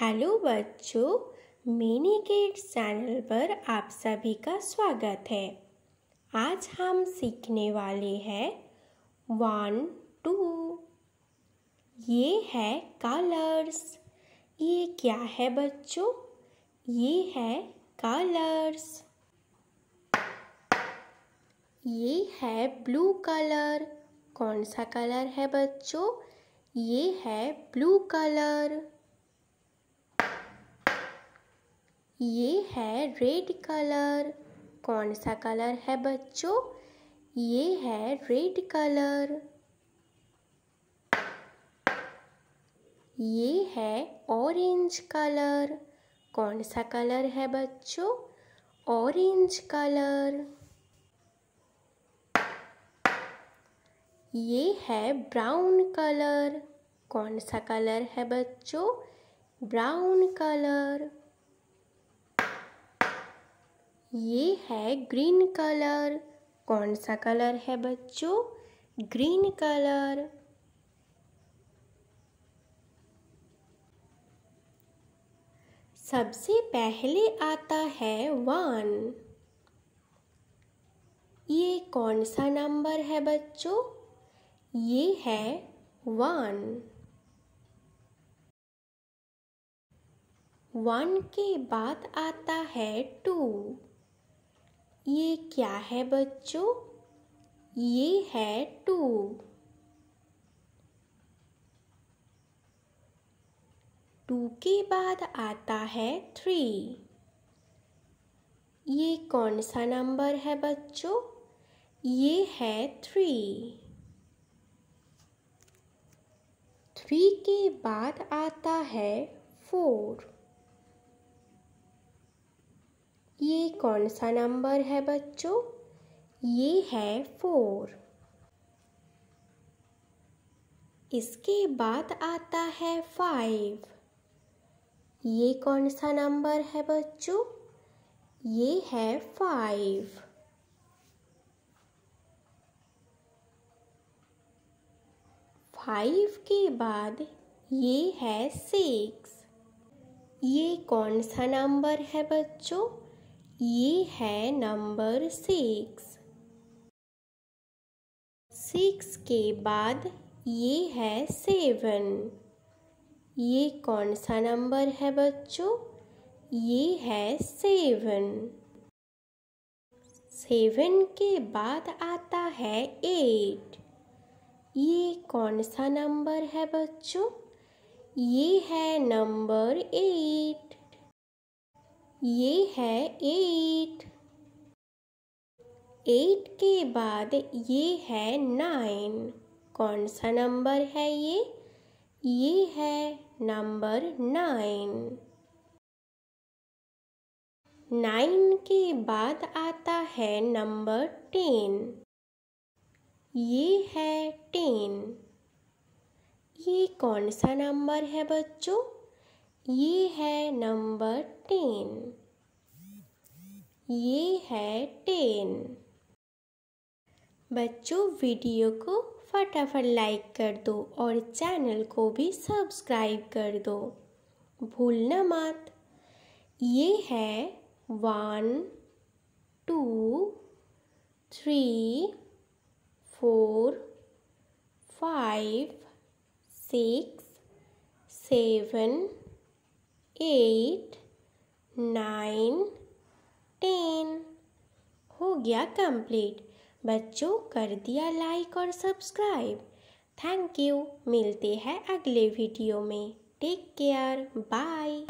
hello बच्चों mini kid channel पर आप सभी का स्वागत है आज हम सीखने वाले हैं वन टू ये है कलर्स ये क्या है बच्चों ये है कलर्स ये है ब्लू कलर कौन सा कलर है बच्चों ये है ब्लू कलर ये है रेड कलर कौन सा कलर है बच्चों ये है रेड कलर ये है ऑरेंज कलर कौन सा कलर है बच्चों ऑरेंज कलर ये है ब्राउन कलर कौन सा कलर है बच्चों ब्राउन कलर ये है ग्रीन कलर कौन सा कलर है बच्चों ग्रीन कलर सबसे पहले आता है वन ये कौन सा नंबर है बच्चों ये है वन वन के बाद आता है टू ये क्या है बच्चों ये है टू टू के बाद आता है थ्री ये कौन सा नंबर है बच्चों ये है थ्री थ्री के बाद आता है फोर ये कौन सा नंबर है बच्चों ये है फोर इसके बाद आता है फाइव ये कौन सा नंबर है बच्चों ये है फाइव फाइव के बाद ये है सिक्स ये कौन सा नंबर है बच्चों ये है नंबर सिक्स सिक्स के बाद ये है सेवन ये कौन सा नंबर है बच्चों ये है सेवन सेवन के बाद आता है एट ये कौन सा नंबर है बच्चों ये है नंबर एट ये है एट एट के बाद ये है नाइन कौन सा नंबर है ये ये है नंबर नाइन नाइन के बाद आता है नंबर टेन ये है टेन ये कौन सा नंबर है बच्चों ये है नंबर टेन ये है टेन बच्चों वीडियो को फटाफट लाइक कर दो और चैनल को भी सब्सक्राइब कर दो भूलना मत ये है one two three four five six seven eight nine ten हो गया कंप्लीट बच्चों कर दिया लाइक और सब्सक्राइब थैंक यू मिलते हैं अगले वीडियो में टेक केयर बाय